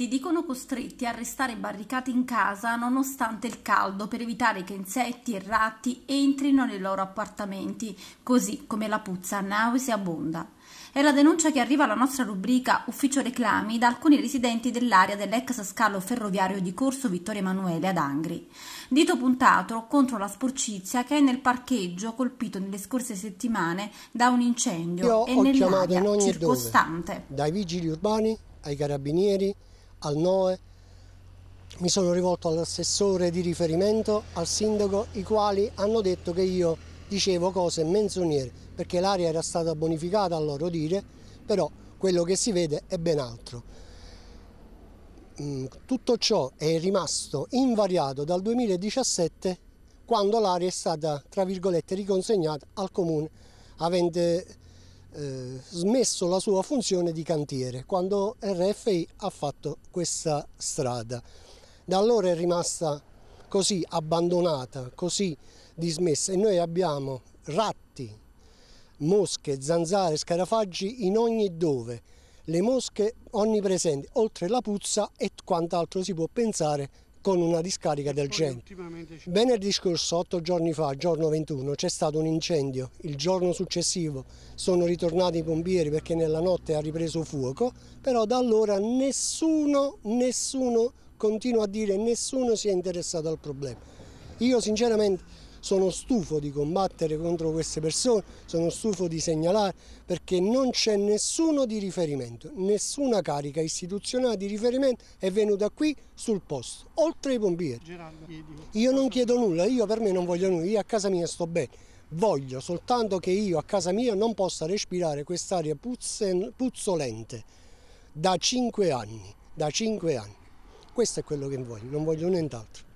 si dicono costretti a restare barricati in casa nonostante il caldo per evitare che insetti e ratti entrino nei loro appartamenti, così come la puzza nauseabonda. È la denuncia che arriva alla nostra rubrica Ufficio Reclami da alcuni residenti dell'area dell'ex scalo ferroviario di Corso Vittorio Emanuele ad Angri. Dito puntato contro la sporcizia che è nel parcheggio colpito nelle scorse settimane da un incendio Io e nell'area circostante. Dove, dai vigili urbani ai carabinieri al NOE, mi sono rivolto all'assessore di riferimento, al sindaco, i quali hanno detto che io dicevo cose menzognere, perché l'aria era stata bonificata a loro dire, però quello che si vede è ben altro. Mm, tutto ciò è rimasto invariato dal 2017 quando l'aria è stata, tra virgolette, riconsegnata al comune avente eh, smesso la sua funzione di cantiere quando RFI ha fatto questa strada. Da allora è rimasta così abbandonata, così dismessa e noi abbiamo ratti, mosche, zanzare, scarafaggi in ogni dove, le mosche onnipresenti, oltre la puzza e quant'altro si può pensare con una discarica del genere. Venerdì scorso, otto giorni fa, giorno 21, c'è stato un incendio. Il giorno successivo sono ritornati i pompieri perché nella notte ha ripreso fuoco, però da allora nessuno, nessuno, continua a dire, nessuno si è interessato al problema. Io sinceramente sono stufo di combattere contro queste persone, sono stufo di segnalare perché non c'è nessuno di riferimento, nessuna carica istituzionale di riferimento è venuta qui sul posto, oltre ai pompieri. Io non chiedo nulla, io per me non voglio nulla, io a casa mia sto bene. Voglio soltanto che io a casa mia non possa respirare quest'aria puzzolente da cinque anni, da 5 anni. Questo è quello che voglio, non voglio nient'altro.